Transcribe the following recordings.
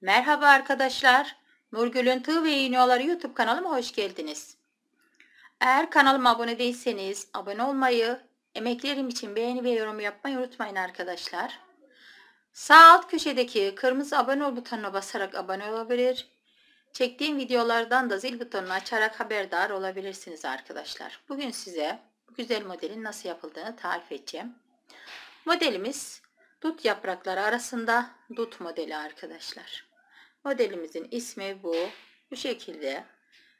Merhaba arkadaşlar. Nurgül'ün Tığ ve İğneoları YouTube kanalıma hoş geldiniz. Eğer kanalıma abone değilseniz abone olmayı, emeklerim için beğeni ve yorum yapmayı unutmayın arkadaşlar. Sağ alt köşedeki kırmızı abone ol butonuna basarak abone olabilir. Çektiğim videolardan da zil butonunu açarak haberdar olabilirsiniz arkadaşlar. Bugün size bu güzel modelin nasıl yapıldığını tarif edeceğim. Modelimiz dut yaprakları arasında dut modeli arkadaşlar. Modelimizin ismi bu. Bu şekilde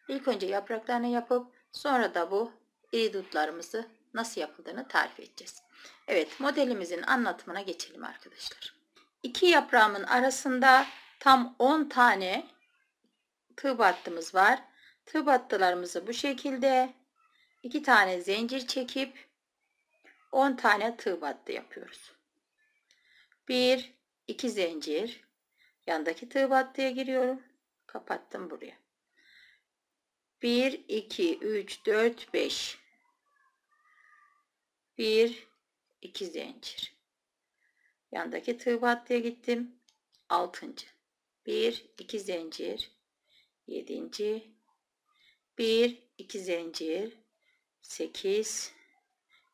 ilk önce yapraklarını yapıp sonra da bu iri dutlarımızı nasıl yapıldığını tarif edeceğiz. Evet modelimizin anlatımına geçelim arkadaşlar. İki yaprağımın arasında tam 10 tane tığ battımız var. Tığ battılarımızı bu şekilde 2 tane zincir çekip 10 tane tığ battı yapıyoruz. 1 2 zincir Yandaki tığ battıya giriyorum. Kapattım buraya. 1, 2, 3, 4, 5. 1, 2 zincir. Yandaki tığ battıya gittim. 6. 1, 2 zincir. 7. 1, 2 zincir. 8.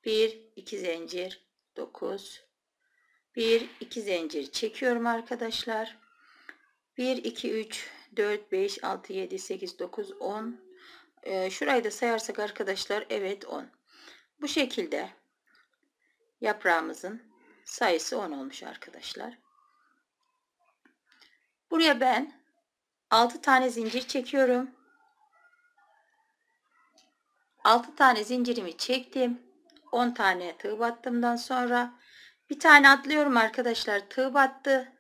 1, 2 zincir. 9. 1, 2 zincir çekiyorum arkadaşlar. 1, 2, 3, 4, 5, 6, 7, 8, 9, 10. Ee, şurayı da sayarsak arkadaşlar evet 10. Bu şekilde yaprağımızın sayısı 10 olmuş arkadaşlar. Buraya ben 6 tane zincir çekiyorum. 6 tane zincirimi çektim. 10 tane tığ battımdan sonra bir tane atlıyorum arkadaşlar. Tığ battı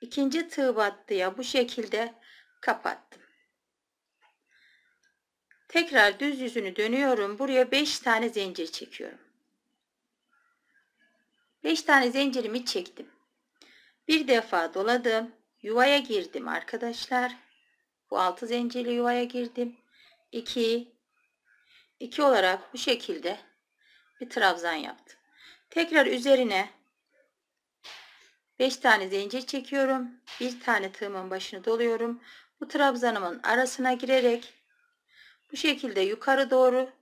ikinci tığ battıya bu şekilde kapattım. Tekrar düz yüzünü dönüyorum. Buraya 5 tane zincir çekiyorum. 5 tane zincirimi çektim. Bir defa doladım. Yuvaya girdim arkadaşlar. Bu 6 zincirli yuvaya girdim. 2 2 olarak bu şekilde bir trabzan yaptım. Tekrar üzerine 5 tane zincir çekiyorum. Bir tane tığımın başını doluyorum. Bu trabzanımın arasına girerek bu şekilde yukarı doğru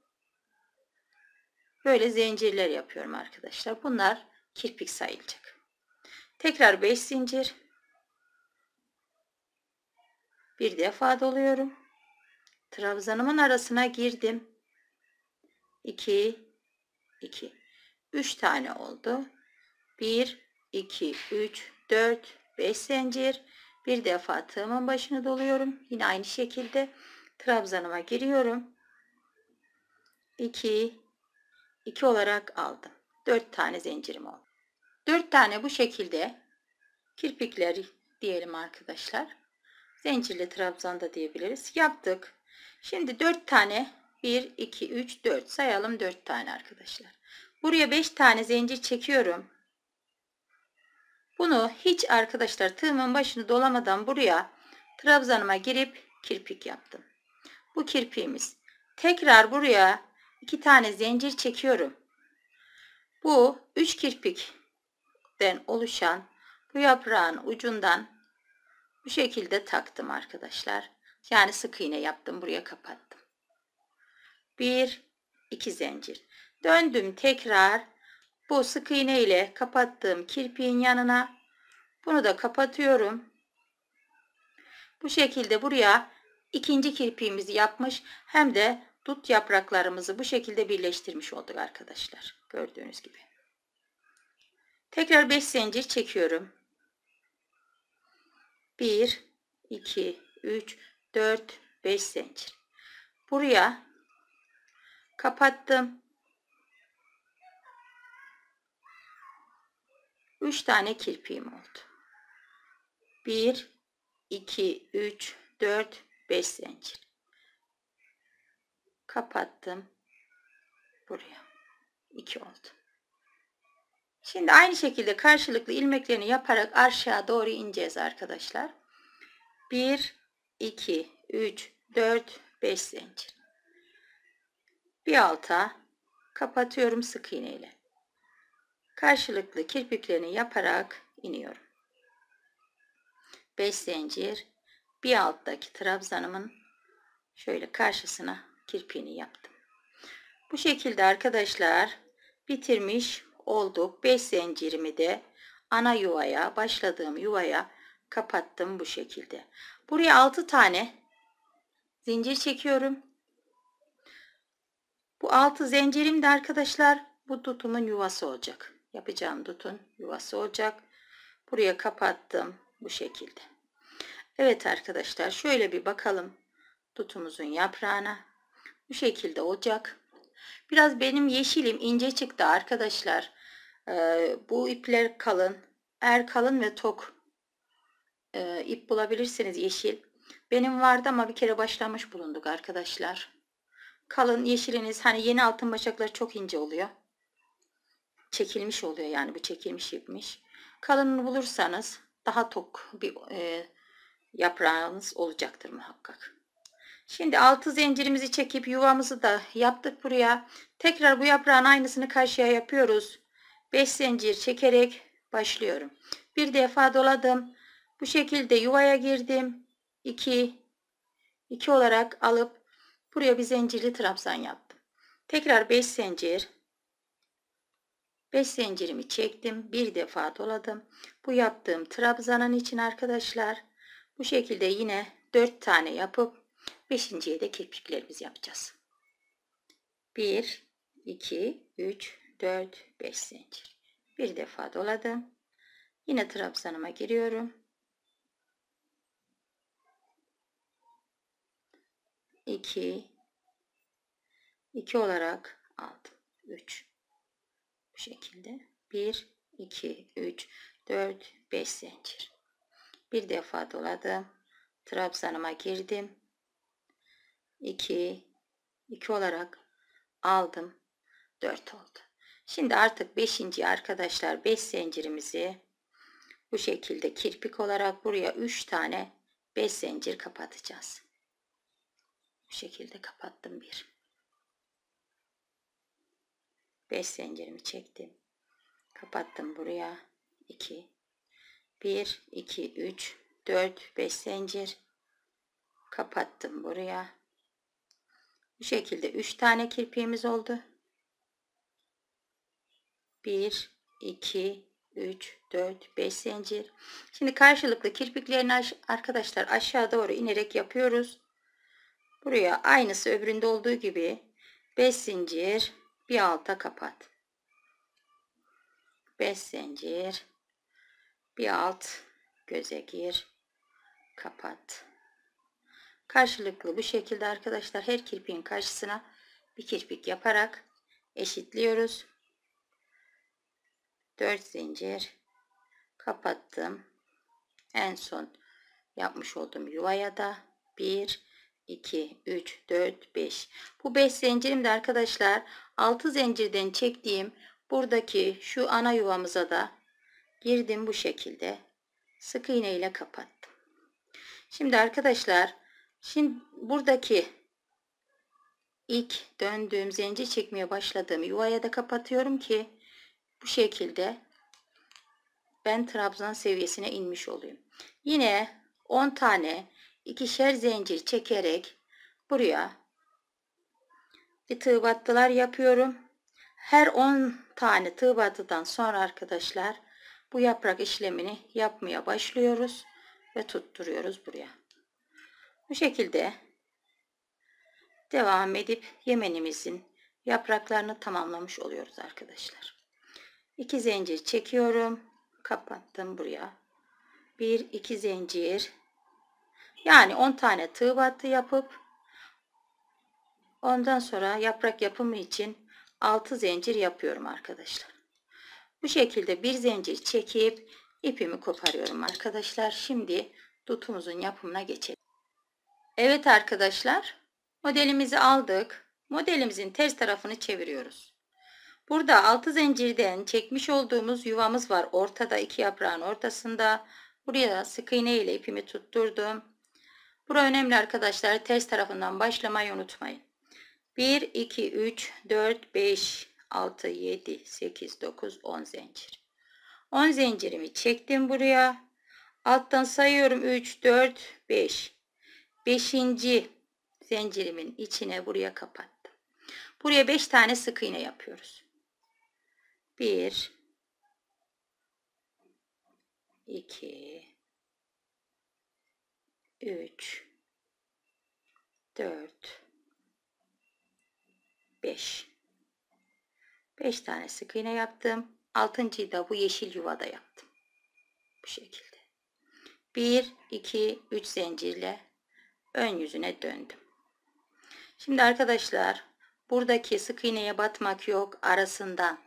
böyle zincirler yapıyorum arkadaşlar. Bunlar kirpik sayılacak. Tekrar 5 zincir. Bir defa doluyorum. Trabzanımın arasına girdim. 2 2 3 tane oldu. 1 2, 3, 4, 5 zincir. Bir defa tığımın başını doluyorum. Yine aynı şekilde trabzanıma giriyorum. 2, 2 olarak aldım. 4 tane zincirim oldu. 4 tane bu şekilde kirpikler diyelim arkadaşlar. Zincirli trabzan da diyebiliriz. Yaptık. Şimdi 4 tane 1, 2, 3, 4 sayalım 4 tane arkadaşlar. Buraya 5 tane zincir çekiyorum. Bunu hiç arkadaşlar tığımın başını dolamadan buraya trabzanıma girip kirpik yaptım. Bu kirpiğimiz. Tekrar buraya iki tane zincir çekiyorum. Bu üç kirpikten oluşan bu yaprağın ucundan bu şekilde taktım arkadaşlar. Yani sık iğne yaptım. Buraya kapattım. Bir, iki zincir. Döndüm tekrar bu sık iğne ile kapattığım kirpiğin yanına bunu da kapatıyorum. Bu şekilde buraya ikinci kirpiğimizi yapmış hem de dut yapraklarımızı bu şekilde birleştirmiş olduk arkadaşlar. Gördüğünüz gibi. Tekrar 5 zincir çekiyorum. 1 2 3 4 5 zincir. Buraya kapattım. 3 tane kirpiğim oldu. 1 2 3 4 5 zincir. Kapattım. Buraya 2 oldu. Şimdi aynı şekilde karşılıklı ilmeklerini yaparak aşağı doğru ineceğiz arkadaşlar. 1 2 3 4 5 zincir. Bir alta kapatıyorum sık iğneyle karşılıklı kirpiklerini yaparak iniyorum. 5 zincir bir alttaki trabzanımın şöyle karşısına kirpiğini yaptım. Bu şekilde arkadaşlar bitirmiş olduk. 5 zincirimi de ana yuvaya başladığım yuvaya kapattım bu şekilde. Buraya 6 tane zincir çekiyorum. Bu 6 zincirim de arkadaşlar bu tutumun yuvası olacak yapacağım dutun yuvası olacak. Buraya kapattım bu şekilde. Evet arkadaşlar şöyle bir bakalım dutumuzun yaprağına. Bu şekilde olacak. Biraz benim yeşilim ince çıktı arkadaşlar. Ee, bu ipler kalın. Eğer kalın ve tok e, ip bulabilirsiniz yeşil. Benim vardı ama bir kere başlamış bulunduk arkadaşlar. Kalın yeşiliniz hani yeni altın başakları çok ince oluyor çekilmiş oluyor yani bu çekilmiş ipmiş. Kalınını bulursanız daha tok bir e, yaprağınız olacaktır muhakkak. Şimdi altı zincirimizi çekip yuvamızı da yaptık buraya. Tekrar bu yaprağın aynısını karşıya yapıyoruz. 5 zincir çekerek başlıyorum. Bir defa doladım. Bu şekilde yuvaya girdim. 2 2 olarak alıp buraya bir zincirli trabzan yaptım. Tekrar 5 zincir 5 zincirimi çektim. Bir defa doladım. Bu yaptığım trabzanın için arkadaşlar bu şekilde yine 4 tane yapıp 5.ye de kirpiklerimizi yapacağız. 1 2 3 4 5 zincir. Bir defa doladım. Yine trabzanıma giriyorum. 2 2 olarak aldım. 3 şekilde 1 2 3 4 5 zincir bir defa doladım trabzanıma girdim 2 2 olarak aldım 4 oldu şimdi artık 5. arkadaşlar 5 zincirimizi bu şekilde kirpik olarak buraya 3 tane 5 zincir kapatacağız bu şekilde kapattım bir 5 zincirimi çektim. Kapattım buraya. 2 1 2 3 4 5 zincir kapattım buraya. Bu şekilde 3 tane kirpiğimiz oldu. 1 2 3 4 5 zincir. Şimdi karşılıklı kirpiklerini arkadaşlar aşağı doğru inerek yapıyoruz. Buraya aynısı öbüründe olduğu gibi 5 zincir bir alta kapat 5 zincir bir alt göze gir kapat karşılıklı bu şekilde arkadaşlar her kirpiğin karşısına bir kirpik yaparak eşitliyoruz 4 zincir kapattım en son yapmış olduğum yuvaya da 1 2, 3, 4, 5. Bu 5 zincirimde arkadaşlar 6 zincirden çektiğim buradaki şu ana yuvamıza da girdim bu şekilde. Sık iğne ile kapattım. Şimdi arkadaşlar şimdi buradaki ilk döndüğüm zincir çekmeye başladığım yuvaya da kapatıyorum ki bu şekilde ben trabzan seviyesine inmiş olayım. Yine 10 tane ikişer zincir çekerek buraya bir tığ battılar yapıyorum. Her 10 tane tığ battıdan sonra arkadaşlar bu yaprak işlemini yapmaya başlıyoruz ve tutturuyoruz buraya. Bu şekilde devam edip yemenimizin yapraklarını tamamlamış oluyoruz arkadaşlar. 2 zincir çekiyorum. Kapattım buraya. 1 2 zincir yani 10 tane tığ battı yapıp ondan sonra yaprak yapımı için 6 zincir yapıyorum arkadaşlar. Bu şekilde bir zincir çekip ipimi koparıyorum arkadaşlar. Şimdi tutumuzun yapımına geçelim. Evet arkadaşlar modelimizi aldık. Modelimizin ters tarafını çeviriyoruz. Burada 6 zincirden çekmiş olduğumuz yuvamız var. Ortada iki yaprağın ortasında. Buraya sık iğne ile ipimi tutturdum. Bura önemli arkadaşlar. test tarafından başlamayı unutmayın. 1, 2, 3, 4, 5, 6, 7, 8, 9, 10 zincir. 10 zincirimi çektim buraya. Alttan sayıyorum 3, 4, 5. 5. zincirimin içine buraya kapattım. Buraya 5 tane sık iğne yapıyoruz. 1, 2, 3 4 5 5 tane sık iğne yaptım. Altıncıyı da bu yeşil yuvada yaptım. Bu şekilde. 1 2 3 zincirle ön yüzüne döndüm. Şimdi arkadaşlar buradaki sık iğneye batmak yok. Arasından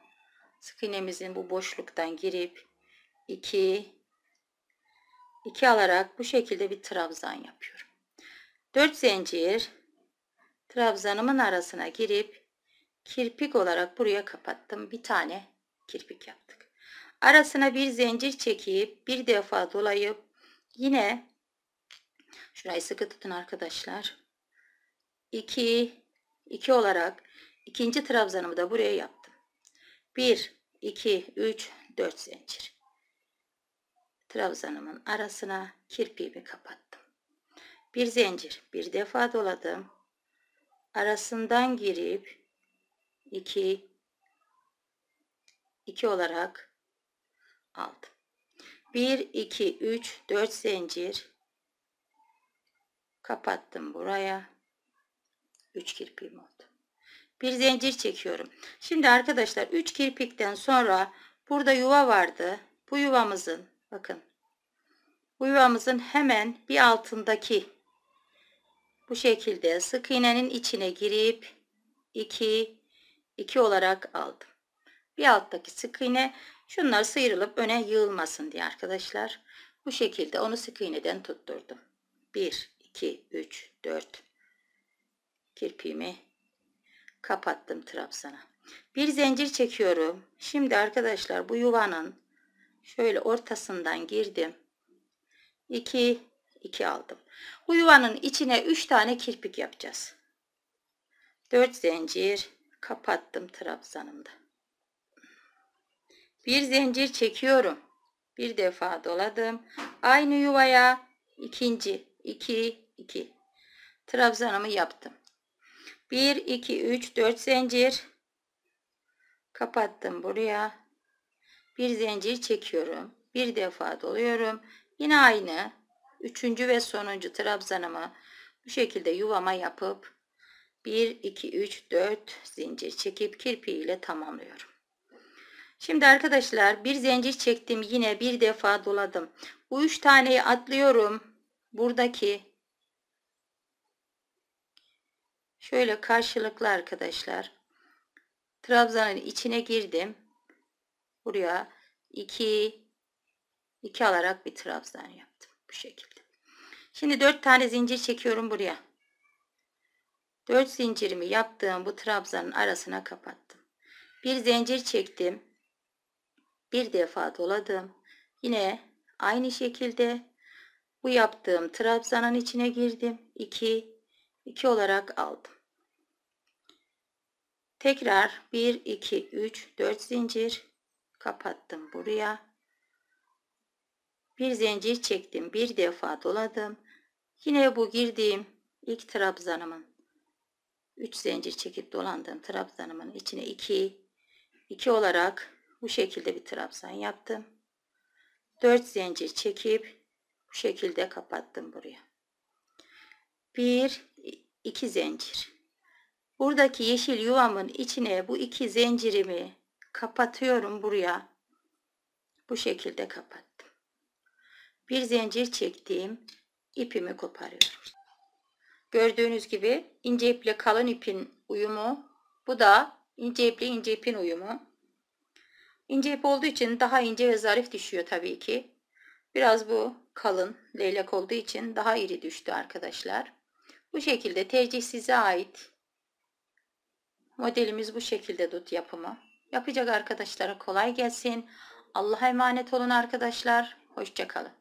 sık iğnemizin bu boşluktan girip 2 2 alarak bu şekilde bir trabzan yapıyorum. 4 zincir trabzanımın arasına girip kirpik olarak buraya kapattım. Bir tane kirpik yaptık. Arasına bir zincir çekip bir defa dolayıp yine şurayı sıkı tutun arkadaşlar. 2 2 olarak ikinci trabzanımı da buraya yaptım. 1 2 3 4 zincir trabzanımın arasına kirpiğimi kapattım. Bir zincir bir defa doladım. Arasından girip 2 2 olarak aldım. 1 2 3 4 zincir kapattım buraya. 3 kirpiğim oldu. Bir zincir çekiyorum. Şimdi arkadaşlar 3 kirpikten sonra burada yuva vardı. Bu yuvamızın Bakın. bu Yuvamızın hemen bir altındaki bu şekilde sık iğnenin içine girip 2 2 olarak aldım. Bir alttaki sık iğne şunlar sıyrılıp öne yığılmasın diye arkadaşlar. Bu şekilde onu sık iğneden tutturdum. 1 2 3 4 kirpiğimi kapattım trabzana. Bir zincir çekiyorum. Şimdi arkadaşlar bu yuvanın Şöyle ortasından girdim. 2 2 aldım. Bu yuvanın içine 3 tane kirpik yapacağız. 4 zincir kapattım trabzanımda. Bir zincir çekiyorum. Bir defa doladım. Aynı yuvaya ikinci 2 2 trabzanımı yaptım. 1 2 3 4 zincir kapattım buraya bir zincir çekiyorum. Bir defa doluyorum. Yine aynı üçüncü ve sonuncu trabzanımı bu şekilde yuvama yapıp 1 2 3 4 zincir çekip kirpi ile tamamlıyorum. Şimdi arkadaşlar bir zincir çektim yine bir defa doladım. Bu üç taneyi atlıyorum. Buradaki şöyle karşılıklı arkadaşlar. Trabzanın içine girdim. Buraya 2 2 alarak bir trabzan yaptım. Bu şekilde. Şimdi 4 tane zincir çekiyorum buraya. 4 zincirimi yaptığım bu trabzanın arasına kapattım. Bir zincir çektim. Bir defa doladım. Yine aynı şekilde bu yaptığım trabzanın içine girdim. 2 2 olarak aldım. Tekrar 1 2 3 4 zincir kapattım buraya bir zincir çektim bir defa doladım yine bu girdiğim ilk trabzanımın 3 zincir çekip dolandığım trabzanımın içine 2 2 olarak bu şekilde bir trabzan yaptım 4 zincir çekip bu şekilde kapattım buraya 1 2 zincir buradaki yeşil yuvamın içine bu iki zincirimi kapatıyorum buraya bu şekilde kapattım bir zincir çektiğim ipimi koparıyorum gördüğünüz gibi ince iple kalın ipin uyumu bu da ince iple ince ipin uyumu ince ip olduğu için daha ince ve zarif düşüyor tabii ki biraz bu kalın leylek olduğu için daha iri düştü arkadaşlar bu şekilde tercih size ait modelimiz bu şekilde dut yapımı Yapacak arkadaşlara kolay gelsin. Allah'a emanet olun arkadaşlar. Hoşçakalın.